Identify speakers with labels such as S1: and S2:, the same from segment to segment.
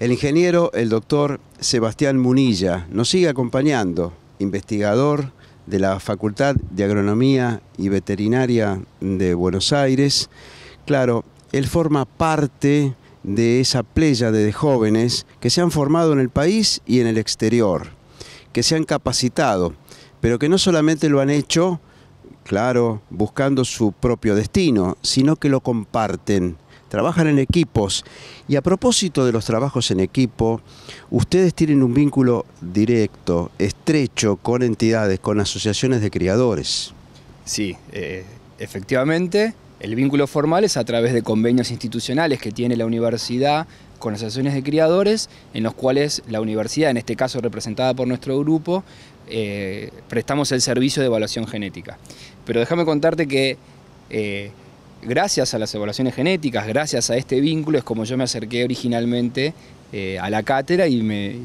S1: El ingeniero, el doctor Sebastián Munilla, nos sigue acompañando, investigador de la Facultad de Agronomía y Veterinaria de Buenos Aires. Claro, él forma parte de esa playa de jóvenes que se han formado en el país y en el exterior, que se han capacitado, pero que no solamente lo han hecho, claro, buscando su propio destino, sino que lo comparten trabajan en equipos. Y a propósito de los trabajos en equipo, ustedes tienen un vínculo directo, estrecho con entidades, con asociaciones de criadores.
S2: Sí, eh, efectivamente, el vínculo formal es a través de convenios institucionales que tiene la universidad con asociaciones de criadores, en los cuales la universidad, en este caso representada por nuestro grupo, eh, prestamos el servicio de evaluación genética. Pero déjame contarte que eh, gracias a las evaluaciones genéticas, gracias a este vínculo, es como yo me acerqué originalmente eh, a la cátedra y me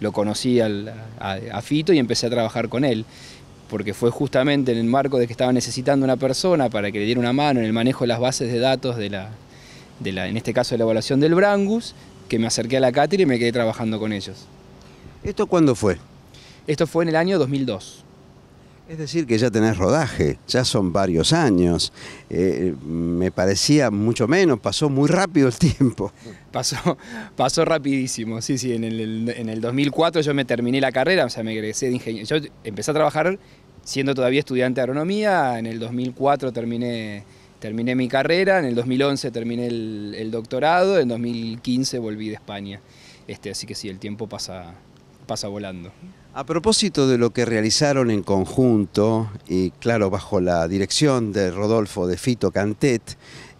S2: lo conocí a, Fito y empecé a trabajar con él, porque fue justamente en el marco de que estaba necesitando una persona para que le diera una mano en el manejo de las bases de datos, de la, en este caso de la evaluación del Brangus, que me acerqué a la cátedra y me quedé trabajando con ellos.
S1: ¿Esto cuándo fue?
S2: Esto fue en el año 2002.
S1: Es decir, que ya tenés rodaje, ya son varios años. Eh, me parecía mucho menos, pasó muy rápido el tiempo.
S2: Pasó, pasó rapidísimo, sí, sí. En el, 2004 yo me terminé la carrera, o sea, me egresé de ingeniero. Yo empecé a trabajar siendo todavía estudiante de agronomía. En el 2004 terminé, terminé mi carrera, en el 2011 terminé el, doctorado, en 2015 volví de España. Este, así que sí, el tiempo pasa, pasa volando.
S1: A propósito de lo que realizaron en conjunto, y claro, bajo la dirección de Rodolfo de Fito Cantet,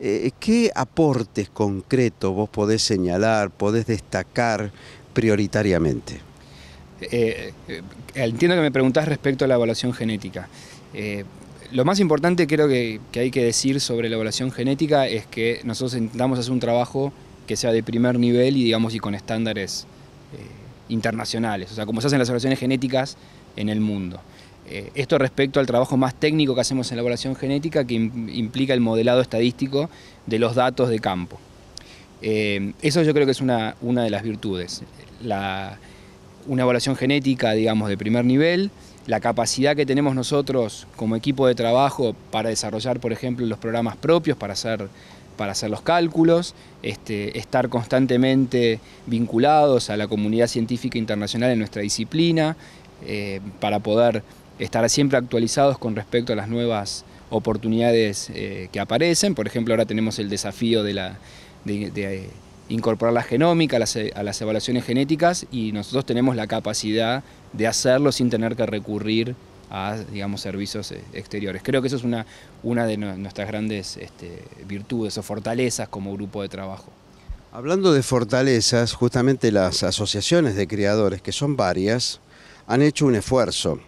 S1: eh, ¿qué aportes concretos vos podés señalar, podés destacar prioritariamente?
S2: Eh, eh, entiendo que me preguntás respecto a la evaluación genética. lo más importante creo que, hay que decir sobre la evaluación genética es que nosotros intentamos hacer un trabajo que sea de primer nivel y digamos y con estándares internacionales, o sea, como se hacen las evaluaciones genéticas en el mundo. Eh, esto respecto al trabajo más técnico que hacemos en la evaluación genética, que implica el modelado estadístico de los datos de campo. Eh, eso yo creo que es una, una de las virtudes. una evaluación genética, digamos, de primer nivel, la capacidad que tenemos nosotros como equipo de trabajo para desarrollar, por ejemplo, los programas propios, para hacer para hacer los cálculos, este, estar constantemente vinculados a la comunidad científica internacional en nuestra disciplina, eh, para poder estar siempre actualizados con respecto a las nuevas oportunidades eh, que aparecen. Por ejemplo, ahora tenemos el desafío de, incorporar la genómica a las, evaluaciones genéticas y nosotros tenemos la capacidad de hacerlo sin tener que recurrir a digamos, servicios eh, exteriores. Creo que eso es una, una de nuestras grandes este, virtudes o fortalezas como grupo de trabajo.
S1: Hablando de fortalezas, justamente las asociaciones de criadores, que son varias, han hecho un esfuerzo.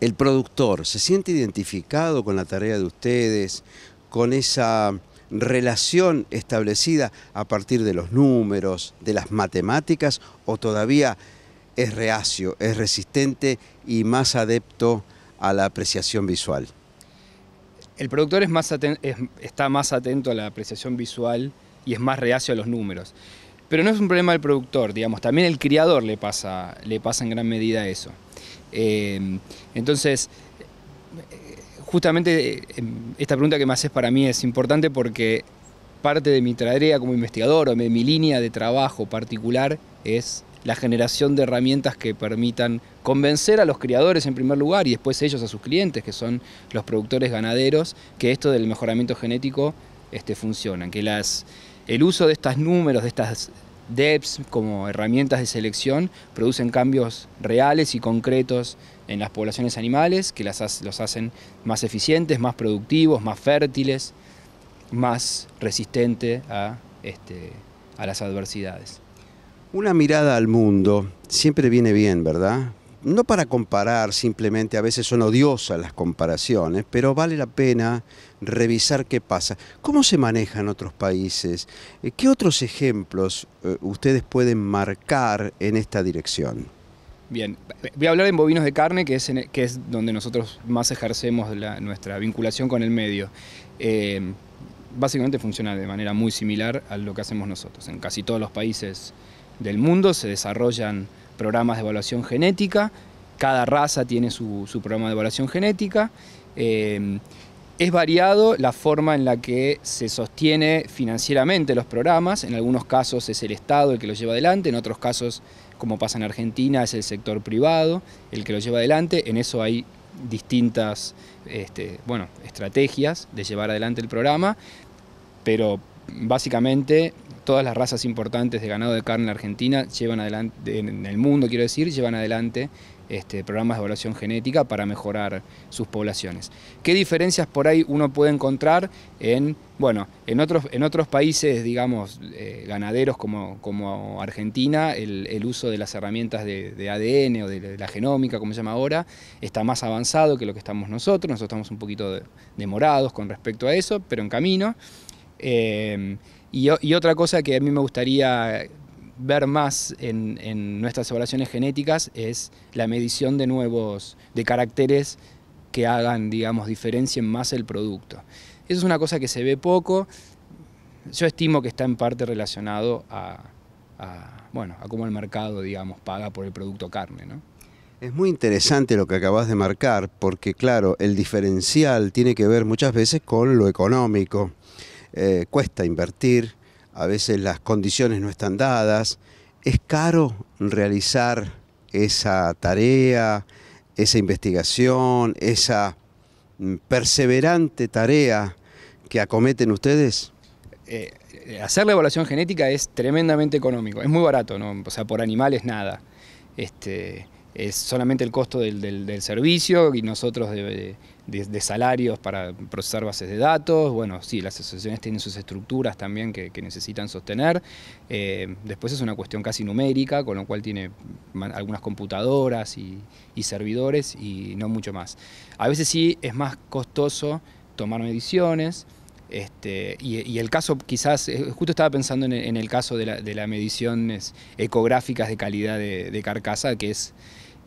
S1: El productor se siente identificado con la tarea de ustedes, con esa relación establecida a partir de los números, de las matemáticas, o todavía es reacio, es resistente y más adepto a la apreciación visual.
S2: El productor es más está más atento a la apreciación visual y es más reacio a los números. Pero no es un problema del productor, digamos, también el criador le pasa, le pasa en gran medida eso. Eh, entonces, justamente em, esta pregunta que me haces para mí es importante porque parte de mi tarea como investigador o de mi línea de trabajo particular es la generación de herramientas que permitan convencer a los criadores en primer lugar y después ellos a sus clientes, que son los productores ganaderos, que esto del mejoramiento genético este, funciona, que las, el uso de estos números, de estas DEPS como herramientas de selección producen cambios reales y concretos en las poblaciones animales que las, los hacen más eficientes, más productivos, más fértiles, más resistentes este, a las adversidades.
S1: Una mirada al mundo siempre viene bien, ¿verdad? No para comparar, simplemente a veces son odiosas las comparaciones, pero vale la pena revisar qué pasa. ¿Cómo se maneja en otros países? Eh, ¿Qué otros ejemplos eh, ustedes pueden marcar en esta dirección?
S2: Bien, voy a hablar en bovinos de carne, que es, e, donde nosotros más ejercemos nuestra vinculación con el medio. Em, básicamente funciona de manera muy similar a lo que hacemos nosotros. En casi todos los países del mundo se desarrollan programas de evaluación genética, cada raza tiene su, programa de evaluación genética. Eh, es variado la forma en la que se sostiene financieramente los programas, en algunos casos es el Estado el que los lleva adelante, en otros casos, como pasa en Argentina, es el sector privado el que los lleva adelante, en eso hay distintas este, bueno, estrategias de llevar adelante el programa, pero básicamente todas las razas importantes de ganado de carne en Argentina llevan adelante, en el mundo quiero decir, llevan adelante este, programas de evaluación genética para mejorar sus poblaciones. ¿Qué diferencias por ahí uno puede encontrar en, bueno, en otros, en otros países, digamos, eh, ganaderos como, como Argentina, el, uso de las herramientas de, ADN o de, la genómica, como se llama ahora, está más avanzado que lo que estamos nosotros, nosotros estamos un poquito demorados con respecto a eso, pero en camino. Eh, y, otra cosa que a mí me gustaría ver más en, nuestras evaluaciones genéticas es la medición de nuevos, de caracteres que hagan, digamos, diferencien más el producto. Eso es una cosa que se ve poco. Yo estimo que está en parte relacionado a, bueno, a cómo el mercado, digamos, paga por el producto carne,
S1: Es muy interesante lo que acabas de marcar, porque claro, el diferencial tiene que ver muchas veces con lo económico. Eh, cuesta invertir, a veces las condiciones no están dadas, es caro realizar esa tarea, esa investigación, esa mm, perseverante tarea que acometen ustedes?
S2: Eh, eh,
S1: hacer la evaluación
S2: genética es tremendamente económico, es muy barato, ¿no? o sea, por animales nada. Este, es solamente el costo del, servicio y nosotros de de, salarios para procesar bases de datos. Bueno, sí, las asociaciones tienen sus estructuras también que, necesitan sostener. Eh, después es una cuestión casi numérica, con lo cual tiene algunas computadoras y, servidores y no mucho más. A veces sí es más costoso tomar mediciones. Este, y, el caso quizás, eh, justo estaba pensando en, el caso de las mediciones ecográficas de calidad de, carcasa, que es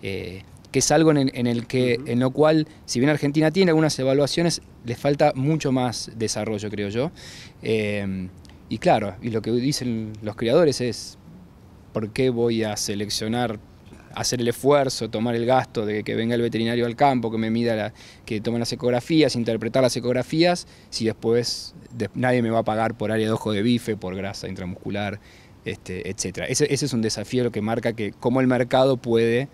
S2: eh, que es algo en, el, que, en lo cual, si bien Argentina tiene algunas evaluaciones, les falta mucho más desarrollo, creo yo. Em, y claro, y lo que dicen los criadores es, ¿por qué voy a seleccionar hacer el esfuerzo, tomar el gasto de que venga el veterinario al campo, que me mida, la, que tome las ecografías, interpretar las ecografías, si después nadie me va a pagar por área de ojo de bife, por grasa intramuscular, este, etc. Ese, ese es un desafío lo que marca que cómo el mercado puede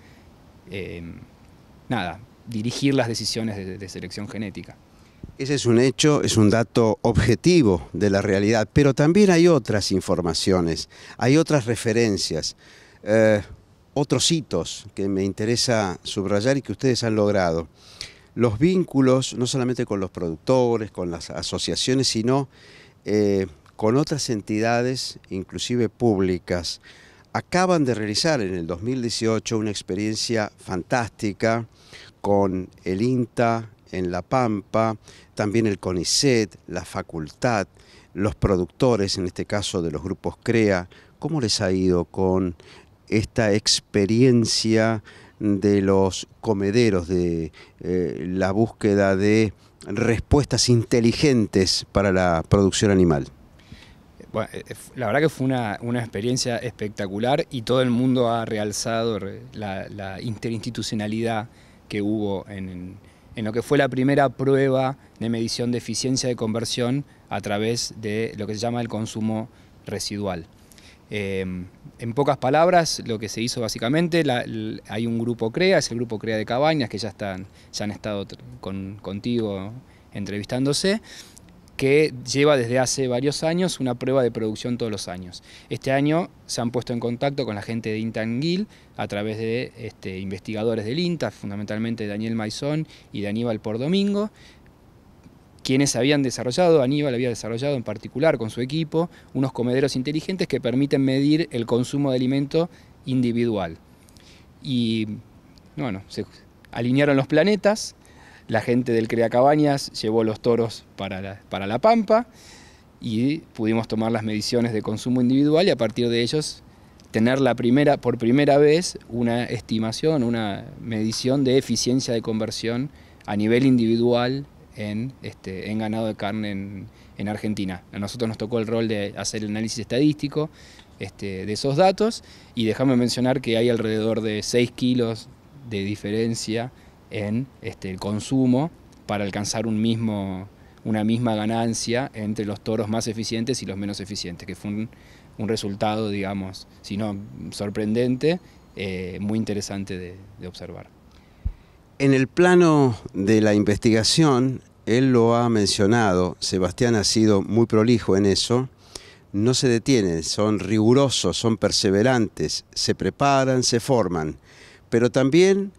S2: Em, nada, dirigir las decisiones de, selección genética.
S1: Ese es un hecho, es un dato objetivo de la realidad, pero también hay otras informaciones, hay otras referencias, eh, otros hitos que me interesa subrayar y que ustedes han logrado. Los vínculos, no solamente con los productores, con las asociaciones, sino eh, con otras entidades, inclusive públicas acaban de realizar en el 2018 una experiencia fantástica con el INTA en La Pampa, también el CONICET, la facultad, los productores, en este caso de los grupos CREA. ¿Cómo les ha ido con esta experiencia de los comederos, de eh, la búsqueda de respuestas inteligentes para la producción animal?
S2: Eh, eh, la verdad que fue una, experiencia espectacular y todo el mundo ha realzado la, interinstitucionalidad que hubo en, lo que fue la primera prueba de medición de eficiencia de conversión a través de lo que se llama el consumo residual. Em, en pocas palabras, lo que se hizo básicamente, hay un grupo CREA, es el grupo CREA de Cabañas, que ya, están, ya han estado contigo entrevistándose, que lleva desde hace varios años una prueba de producción todos los años. Este año se han puesto en contacto con la gente de Intangil, a través de este, investigadores del INTA, fundamentalmente Daniel Maizón y de Aníbal por Domingo, quienes habían desarrollado, Aníbal había desarrollado en particular con su equipo, unos comederos inteligentes que permiten medir el consumo de alimento individual. Y bueno, se alinearon los planetas, la gente del Crea Cabañas llevó los toros para la, Pampa y pudimos tomar las mediciones de consumo individual y a partir de ellos tener la primera, por primera vez una estimación, una medición de eficiencia de conversión a nivel individual en, este, ganado de carne en, Argentina. A nosotros nos tocó el rol de hacer el análisis estadístico este, de esos datos y déjame mencionar que hay alrededor de 6 kilos de diferencia en este, el consumo para alcanzar un mismo, una misma ganancia entre los toros más eficientes y los menos eficientes, que fue un, resultado, digamos, si no sorprendente, eh, muy interesante de, observar.
S1: En el plano de la investigación, él lo ha mencionado, Sebastián ha sido muy prolijo en eso, no se detienen, son rigurosos, son perseverantes, se preparan, se forman, pero también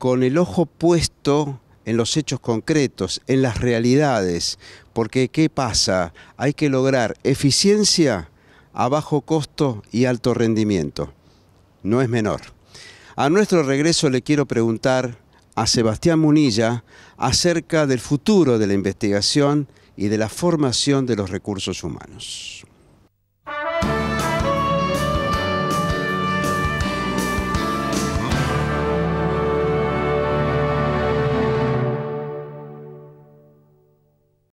S1: con el ojo puesto en los hechos concretos, en las realidades, porque ¿qué pasa? Hay que lograr eficiencia a bajo costo y alto rendimiento. No es menor. A nuestro regreso le quiero preguntar a Sebastián Munilla acerca del futuro de la investigación y de la formación de los recursos humanos.